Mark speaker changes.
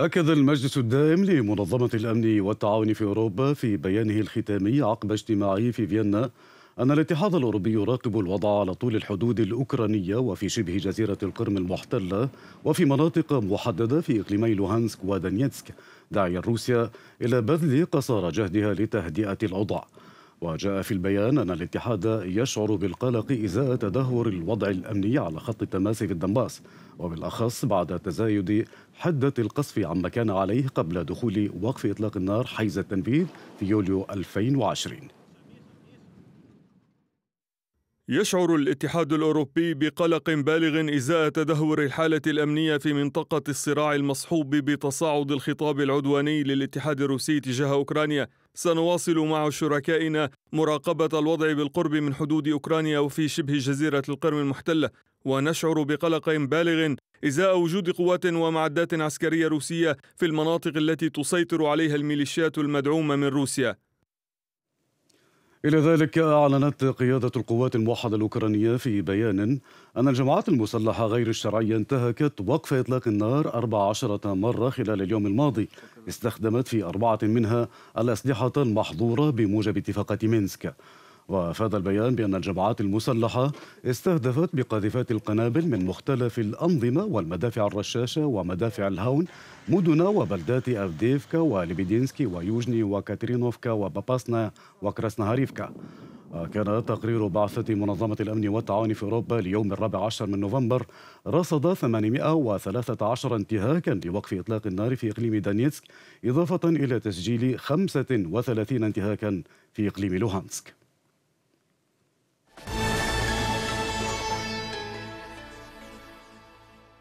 Speaker 1: أكد المجلس الدائم لمنظمة الأمن والتعاون في أوروبا في بيانه الختامي عقب اجتماعه في فيينا أن الاتحاد الأوروبي يراقب الوضع على طول الحدود الأوكرانية وفي شبه جزيرة القرم المحتلة وفي مناطق محددة في إقليمي لوهانسك ودانيتسك داعيا روسيا إلى بذل قصارى جهدها لتهدئة الأوضاع وجاء في البيان أن الاتحاد يشعر بالقلق إزاء تدهور الوضع الأمني على خط التماس في الدنباس وبالأخص بعد تزايد حدة القصف عما كان عليه قبل دخول وقف إطلاق النار حيز التنفيذ في يوليو 2020
Speaker 2: يشعر الاتحاد الاوروبي بقلق بالغ ازاء تدهور الحاله الامنيه في منطقه الصراع المصحوب بتصاعد الخطاب العدواني للاتحاد الروسي تجاه اوكرانيا سنواصل مع شركائنا مراقبه الوضع بالقرب من حدود اوكرانيا وفي شبه جزيره القرم المحتله ونشعر بقلق بالغ ازاء وجود قوات ومعدات عسكريه روسيه في المناطق التي تسيطر عليها الميليشيات المدعومه من روسيا
Speaker 1: إلى ذلك أعلنت قيادة القوات الموحدة الأوكرانية في بيان أن الجماعات المسلحة غير الشرعية انتهكت وقف إطلاق النار 14 مرة خلال اليوم الماضي استخدمت في أربعة منها الأسلحة المحظورة بموجب اتفاقات مينسك وأفاد البيان بأن الجماعات المسلحة استهدفت بقاذفات القنابل من مختلف الأنظمة والمدافع الرشاشة ومدافع الهون مدن وبلدات أفديفكا وليبيدينسكي ويوجني وكاترينوفكا وباباسنا وكراسنهاريفكا كان تقرير بعثة منظمة الأمن والتعاون في أوروبا ليوم الرابع عشر من نوفمبر رصد 813 انتهاكا لوقف إطلاق النار في إقليم دانيتسك إضافة إلى تسجيل 35 انتهاكا في إقليم لوهانسك